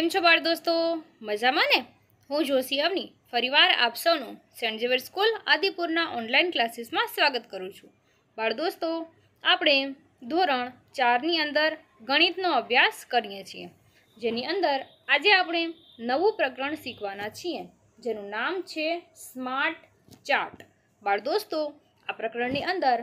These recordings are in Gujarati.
કેમ છો બાળ દોસ્તો મજામાં ને હું જોશી અવની ફરીવાર આપ સૌનું સેન્ટ ઝેવિયર સ્કૂલ આદિપુરના ઓનલાઈન ક્લાસીસમાં સ્વાગત કરું છું બાળ દોસ્તો આપણે ધોરણ ચારની અંદર ગણિતનો અભ્યાસ કરીએ છીએ જેની અંદર આજે આપણે નવું પ્રકરણ શીખવાના છીએ જેનું નામ છે સ્માર્ટ ચાર્ટ બાળ દોસ્તો આ પ્રકરણની અંદર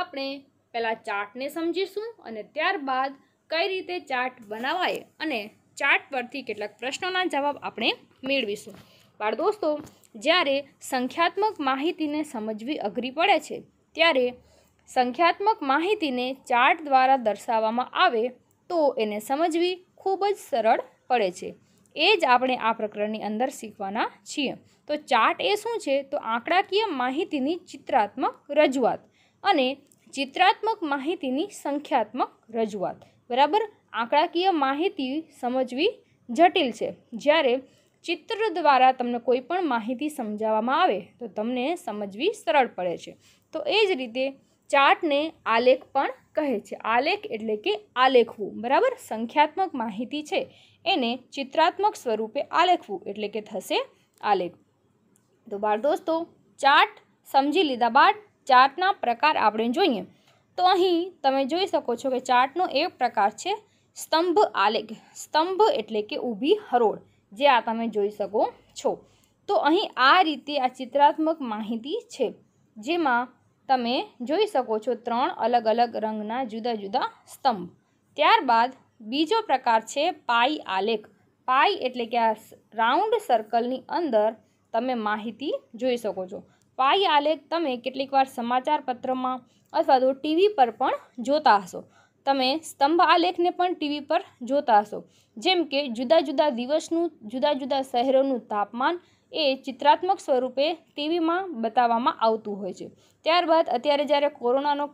આપણે પહેલાં ચાર્ટને સમજીશું અને ત્યારબાદ કઈ રીતે ચાર્ટ બનાવાય અને ચાર્ટ પરથી કેટલાક પ્રશ્નોના જવાબ આપણે મેળવીશું બાળ દોસ્તો જ્યારે સંખ્યાત્મક માહિતીને સમજવી અઘરી પડે છે ત્યારે સંખ્યાત્મક માહિતીને ચાર્ટ દ્વારા દર્શાવવામાં આવે તો એને સમજવી ખૂબ જ સરળ પડે છે એ જ આપણે આ પ્રકરણની અંદર શીખવાના છીએ તો ચાર્ટ એ શું છે તો આંકડાકીય માહિતીની ચિત્રાત્મક રજૂઆત અને ચિત્રાત્મક માહિતીની સંખ્યાત્મક રજૂઆત બરાબર આંકડાકીય માહિતી સમજવી જટિલ છે જ્યારે ચિત્ર દ્વારા તમને કોઈ પણ માહિતી સમજાવવામાં આવે તો તમને સમજવી સરળ પડે છે તો એ જ રીતે ચાર્ટને આલેખ પણ કહે છે આલેખ એટલે કે આલેખવું બરાબર સંખ્યાત્મક માહિતી છે એને ચિત્રાત્મક સ્વરૂપે આલેખવું એટલે કે થશે આલેખ તો બાળ દોસ્તો ચાર્ટ સમજી લીધા બાદ ચાર્ટના પ્રકાર આપણે જોઈએ તો અહીં તમે જોઈ શકો છો કે ચાર્ટનો એક પ્રકાર છે સ્તંભ આલેખ સ્તંભ એટલે કે ઊભી હરોળ જે આ તમે જોઈ શકો છો તો અહીં આ રીતે આ ચિત્રાત્મક માહિતી છે જેમાં તમે જોઈ શકો છો ત્રણ અલગ અલગ રંગના જુદા જુદા સ્તંભ ત્યારબાદ બીજો પ્રકાર છે પાઈ આલેખ પાઈ એટલે કે આ રાઉન્ડ સર્કલની અંદર તમે માહિતી જોઈ શકો છો પાઈ આલેખ તમે કેટલીકવાર સમાચાર પત્રમાં અથવા તો ટીવી પર પણ જોતા હશો તમે સ્તંભ આલેખને પણ ટીવી પર જોતા હશો જેમ કે જુદા જુદા દિવસનું જુદા જુદા શહેરોનું તાપમાન એ ચિત્રાત્મક સ્વરૂપે ટીવીમાં બતાવવામાં આવતું હોય છે ત્યારબાદ અત્યારે જ્યારે કોરોનાનો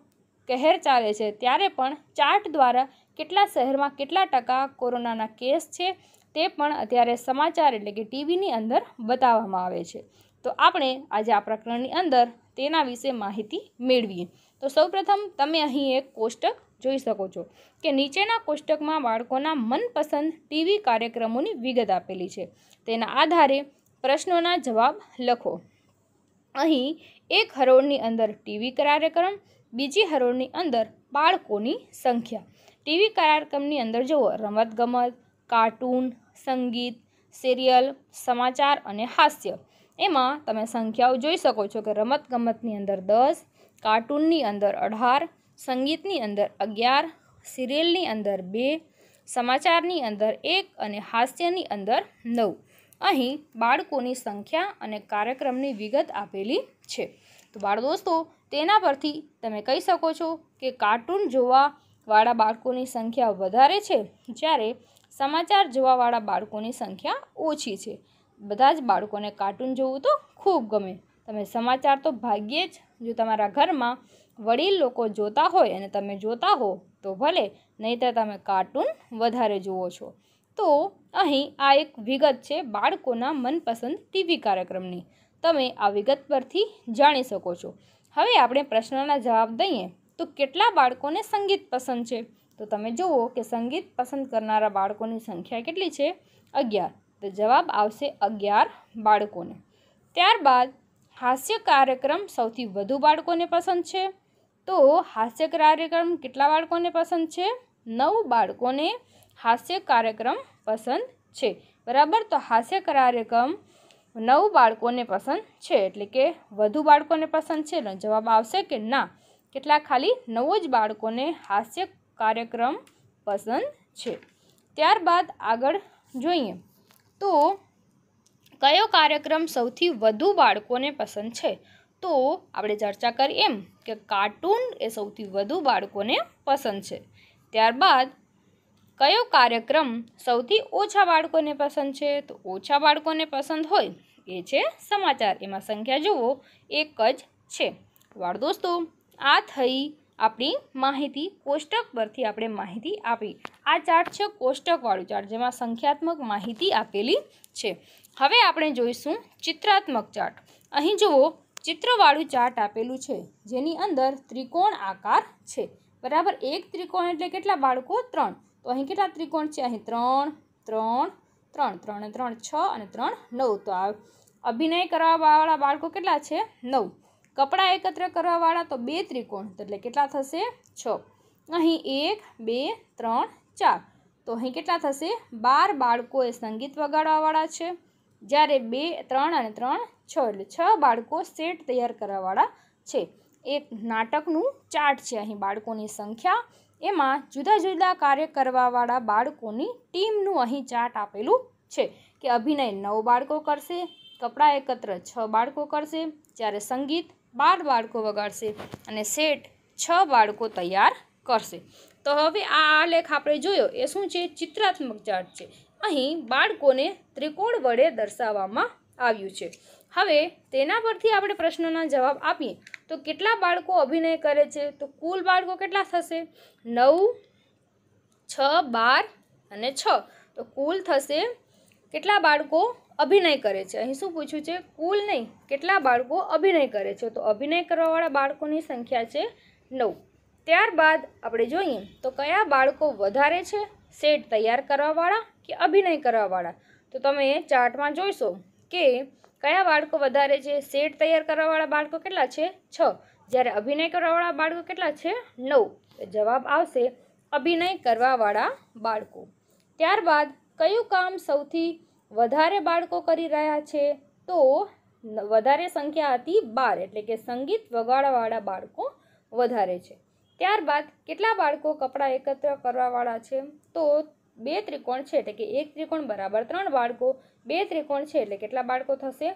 કહેર ચાલે છે ત્યારે પણ ચાર્ટ દ્વારા કેટલા શહેરમાં કેટલા ટકા કોરોનાના કેસ છે તે પણ અત્યારે સમાચાર એટલે કે ટીવીની અંદર બતાવવામાં આવે છે તો આપણે આજે આ પ્રકરણની અંદર તેના વિશે માહિતી મેળવીએ તો સૌપ્રથમ તમે અહીં એક કોષ્ટક જોઈ શકો છો કે નીચેના કોષ્ટકમાં બાળકોના મનપસંદ ટીવી કાર્યક્રમોની વિગત આપેલી છે તેના આધારે પ્રશ્નોના જવાબ લખો અહીં એક હરોળની અંદર ટીવી કાર્યક્રમ બીજી હરોળની અંદર બાળકોની સંખ્યા ટીવી કાર્યક્રમની અંદર જુઓ રમતગમત કાર્ટૂન સંગીત સિરિયલ સમાચાર અને હાસ્ય એમાં તમે સંખ્યાઓ જોઈ શકો છો કે રમતગમતની અંદર દસ કાર્ટૂનની અંદર અઢાર સંગીતની અંદર અગિયાર સિરિયલની અંદર બે સમાચારની અંદર એક અને હાસ્યની અંદર નવ અહીં બાળકોની સંખ્યા અને કાર્યક્રમની વિગત આપેલી છે તો બાળદોસ્તો તેના પરથી તમે કહી શકો છો કે કાર્ટૂન જોવાવાળા બાળકોની સંખ્યા વધારે છે જ્યારે સમાચાર જોવાવાળા બાળકોની સંખ્યા ઓછી છે બધા જ બાળકોને કાર્ટૂન જોવું તો ખૂબ ગમે તમે સમાચાર તો ભાગ્યે જ જો તમારા ઘરમાં વડીલ લોકો જોતા હોય અને તમે જોતા હો તો ભલે નહીંતર તમે કાર્ટૂન વધારે જુઓ છો તો અહીં આ એક વિગત છે બાળકોના મનપસંદ ટીવી કાર્યક્રમની તમે આ વિગત પરથી જાણી શકો છો હવે આપણે પ્રશ્નના જવાબ દઈએ તો કેટલા બાળકોને સંગીત પસંદ છે તો તમે જુઓ કે સંગીત પસંદ કરનારા બાળકોની સંખ્યા કેટલી છે અગિયાર તો જવાબ આવશે અગિયાર બાળકોને ત્યારબાદ હાસ્ય કાર્યક્રમ સૌથી વધુ બાળકોને પસંદ છે તો હાસ્ય કાર્યક્રમ કેટલા બાળકોને પસંદ છે નવ બાળકોને હાસ્ય કાર્યક્રમ પસંદ છે બરાબર તો હાસ્ય કાર્યક્રમ નવ બાળકોને પસંદ છે એટલે કે વધુ બાળકોને પસંદ છે એટલે જવાબ આવશે કે ના કેટલા ખાલી નવો જ બાળકોને હાસ્ય કાર્યક્રમ પસંદ છે ત્યારબાદ આગળ જોઈએ તો કયો કાર્યક્રમ સૌથી વધુ બાળકોને પસંદ છે તો આપણે ચર્ચા કરીએ એમ કે કાર્ટૂન એ સૌથી વધુ બાળકોને પસંદ છે ત્યારબાદ કયો કાર્યક્રમ સૌથી ઓછા બાળકોને પસંદ છે તો ઓછા બાળકોને પસંદ હોય એ છે સમાચાર એમાં સંખ્યા જુઓ એક જ છે વાળ દોસ્તો આ થઈ આપણી માહિતી કોષ્ટક પરથી આપણે માહિતી આપી આ ચાર્ટ છે કોષ્ટકવાળું ચાર્ટ જેમાં સંખ્યાત્મક માહિતી આપેલી છે હવે આપણે જોઈશું ચિત્રાત્મક ચાર્ટ અહીં જુઓ ચિત્રવાળું ચાર્ટ આપેલું છે જેની અંદર ત્રિકોણ આકાર છે બરાબર એક ત્રિકોણ એટલે કેટલા બાળકો ત્રણ તો અહીં કેટલા ત્રિકોણ છે અહીં ત્રણ ત્રણ ત્રણ ત્રણ ત્રણ છ અને ત્રણ નવ તો આ અભિનય કરવાવાળા બાળકો કેટલા છે નવ કપડાં એકત્ર કરવાવાળા તો બે ત્રિકોણ એટલે કેટલા થશે છ અહીં એક બે ત્રણ ચાર તો અહીં કેટલા થશે બાર બાળકોએ સંગીત વગાડવાવાળા છે જ્યારે બે ત્રણ અને ત્રણ છ એટલે છ બાળકો સેટ તૈયાર કરવાવાળા છે એક નાટકનું ચાર્ટ છે અહીં બાળકોની સંખ્યા એમાં જુદા જુદા કાર્ય કરવાવાળા બાળકોની ટીમનું અહીં ચાર્ટ આપેલું છે કે અભિનય નવ બાળકો કરશે કપડાં એકત્ર છ બાળકો કરશે જ્યારે સંગીત બાર બાળકો વગાડશે અને સેટ છ બાળકો તૈયાર કરશે તો હવે આ આલેખ આપણે જોયો એ શું છે ચિત્રાત્મક ચાર્ટ છે અહીં બાળકોને ત્રિકોણ વડે દર્શાવવામાં આવ્યું છે હવે તેના પરથી આપણે પ્રશ્નોના જવાબ આપીએ તો કેટલા બાળકો અભિનય કરે છે તો કુલ બાળકો કેટલા થશે નવ છ બાર અને છ તો કુલ થશે કેટલા બાળકો અભિનય કરે છે અહીં શું પૂછ્યું છે કુલ નહીં કેટલા બાળકો અભિનય કરે છે તો અભિનય કરવાવાળા બાળકોની સંખ્યા છે નવ ત્યારબાદ આપણે જોઈએ તો કયા બાળકો વધારે છે સેટ તૈયાર કરવાવાળા કે અભિનય કરવાવાળા તો તમે ચાર્ટમાં જોઈશો કે કયા બાળકો વધારે છે સેટ તૈયાર કરવાવાળા બાળકો કેટલા છે છ જ્યારે અભિનય કરવાવાળા બાળકો કેટલા છે નવ જવાબ આવશે અભિનય કરવાવાળા બાળકો ત્યારબાદ કયું કામ સૌથી વધારે બાળકો કરી રહ્યા છે તો વધારે સંખ્યા હતી બાર એટલે કે સંગીત વગાડવાવાળા બાળકો વધારે છે ત્યારબાદ કેટલા બાળકો કપડાં એકત્ર કરવાવાળા છે તો બે ત્રિકોણ છે એટલે કે એક ત્રિકોણ બરાબર ત્રણ બાળકો બે ત્રિકોણ છે એટલે કેટલા બાળકો થશે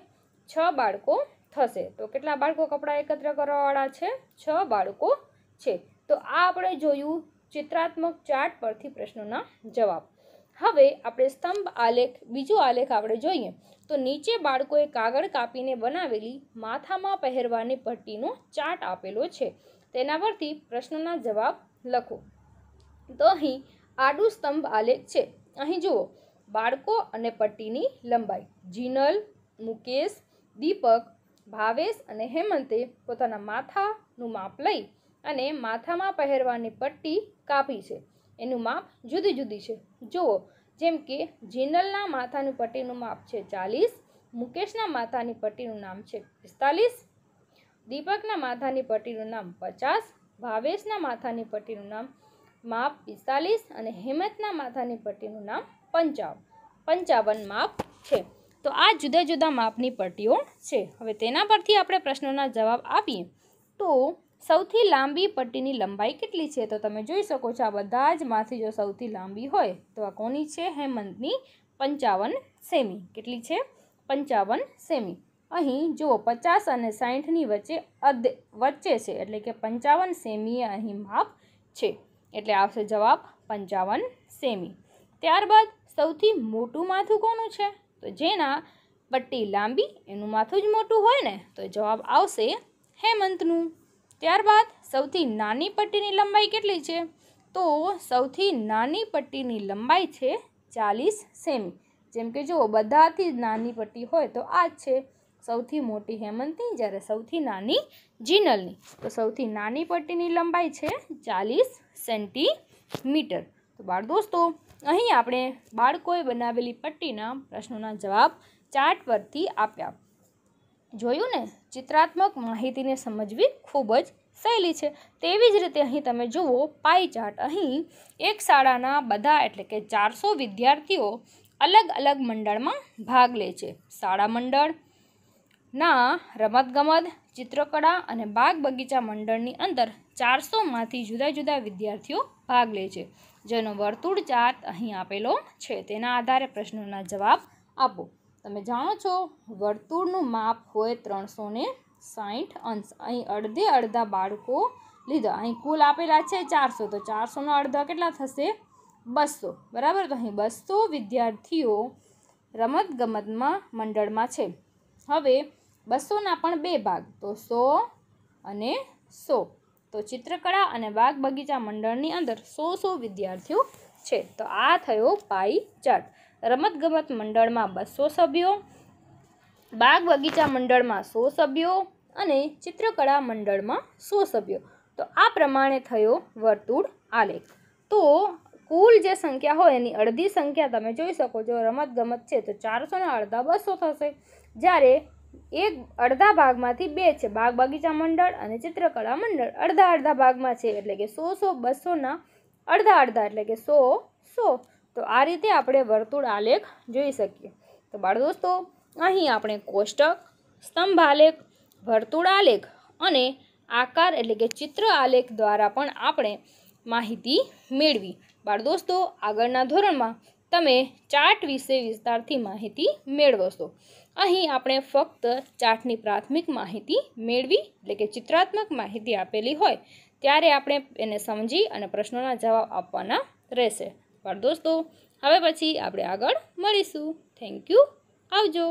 છ બાળકો થશે તો કેટલા બાળકો કપડાં એકત્ર કરવાવાળા છે છ બાળકો છે તો આ આપણે જોયું ચિત્રાત્મક ચાર્ટ પરથી પ્રશ્નોના જવાબ હવે આપણે સ્તંભ આલેખ બીજો આલેખ આપણે જોઈએ તો નીચે બાળકોએ કાગળ કાપીને બનાવેલી માથામાં પહેરવાની પટ્ટીનો ચાર્ટ આપેલો છે તેના પરથી પ્રશ્નના જવાબ લખો તો અહીં આડું સ્તંભ આલેખ છે અહીં જુઓ બાળકો અને પટ્ટીની લંબાઈ જીનલ મુકેશ દીપક ભાવેશ અને હેમંતે પોતાના માથાનું માપ લઈ અને માથામાં પહેરવાની પટ્ટી કાપી છે એનું માપ જુદી જુદી છે જુઓ જેમ કે જિનલના માથાનું પટ્ટીનું માપ છે ચાલીસ મુકેશના માથાની પટ્ટીનું નામ છે પિસ્તાલીસ દીપકના માથાની પટ્ટીનું નામ પચાસ ભાવેશના માથાની પટ્ટીનું નામ માપ પિસ્તાલીસ અને હેમંતના માથાની પટ્ટીનું નામ પંચાવન પંચાવન માપ છે તો આ જુદા જુદા માપની પટ્ટીઓ છે હવે તેના પરથી આપણે પ્રશ્નોના જવાબ આપીએ તો સૌથી લાંબી પટ્ટીની લંબાઈ કેટલી છે તો તમે જોઈ શકો છો આ બધા જ માંથી જો સૌથી લાંબી હોય તો આ કોની છે હેમંતની પંચાવન સેમી કેટલી છે પંચાવન સેમી અહીં જુઓ પચાસ અને સાહીઠની વચ્ચે અદ વચ્ચે છે એટલે કે પંચાવન સેમી અહીં માપ છે એટલે આવશે જવાબ પંચાવન સેમી ત્યારબાદ સૌથી મોટું માથું કોનું છે તો જેના પટ્ટી લાંબી એનું માથું જ મોટું હોય ને તો જવાબ આવશે હેમંતનું ત્યારબાદ સૌથી નાની પટ્ટીની લંબાઈ કેટલી છે તો સૌથી નાની પટ્ટીની લંબાઈ છે ચાલીસ સેમી જેમ કે જો બધાથી નાની પટ્ટી હોય તો આ જ છે સૌથી મોટી હેમંતની જ્યારે સૌથી નાની જીનલની તો સૌથી નાની પટ્ટીની લંબાઈ છે ચાલીસ સેન્ટીમીટર તો બાળ દોસ્તો અહીં આપણે બાળકોએ બનાવેલી પટ્ટીના પ્રશ્નોના જવાબ ચાર્ટ પરથી આપ્યા જોયું ને ચિત્રાત્મક માહિતીને સમજવી ખૂબ જ સહેલી છે તેવી જ રીતે અહીં તમે જુઓ પાઈ ચાર્ટ અહીં એક શાળાના બધા એટલે કે ચારસો વિદ્યાર્થીઓ અલગ અલગ મંડળમાં ભાગ લે છે શાળા મંડળના રમતગમત ચિત્રકળા અને બાગ બગીચા મંડળની અંદર ચારસોમાંથી જુદા જુદા વિદ્યાર્થીઓ ભાગ લે છે જેનો વર્તુળ ચાર્ટ અહીં આપેલો છે તેના આધારે પ્રશ્નોના જવાબ આપો તમે જાણો છો વર્તુળનું માપ હોય ત્રણસો ને સાહીઠ અંશ અહીં અડધે અડધા બાળકો લીધા અહીં કુલ આપેલા છે ચારસો તો ચારસોના અડધા કેટલા થશે બસો બરાબર તો અહીં બસો વિદ્યાર્થીઓ રમતગમતમાં મંડળમાં છે હવે બસોના પણ બે ભાગ તો સો અને સો તો ચિત્રકળા અને બાગ બગીચા મંડળની અંદર સો સો વિદ્યાર્થીઓ છે તો આ થયો પાઈ ચાર્ટ રમતગમત મંડળમાં બસો સભ્યો બાગ બગીચા મંડળમાં સો સભ્યો અને ચિત્રકળા મંડળમાં સો સભ્યો તો આ પ્રમાણે થયો વર્તુળ આલેખ તો કુલ જે સંખ્યા હોય એની અડધી સંખ્યા તમે જોઈ શકો છો રમતગમત છે તો ચારસોના અડધા બસો થશે જ્યારે એક અડધા ભાગમાંથી બે છે બાગ બગીચા મંડળ અને ચિત્રકળા મંડળ અડધા અડધા ભાગમાં છે એટલે કે સો સો બસોના અડધા અડધા એટલે કે સો સો તો આ રીતે આપણે વર્તુળ આલેખ જોઈ શકીએ તો બાળ દોસ્તો અહીં આપણે કોષ્ટક સ્તંભ આલેખ વર્તુળ આલેખ અને આકાર એટલે કે ચિત્ર આલેખ દ્વારા પણ આપણે માહિતી મેળવી બાળ દોસ્તો આગળના ધોરણમાં તમે ચાર્ટ વિશે વિસ્તારથી માહિતી મેળવશો અહીં આપણે ફક્ત ચાર્ટની પ્રાથમિક માહિતી મેળવી એટલે કે ચિત્રાત્મક માહિતી આપેલી હોય ત્યારે આપણે એને સમજી અને પ્રશ્નોના જવાબ આપવાના રહેશે પણ દોસ્તો હવે પછી આપણે આગળ મળીશું થેન્ક યુ આવજો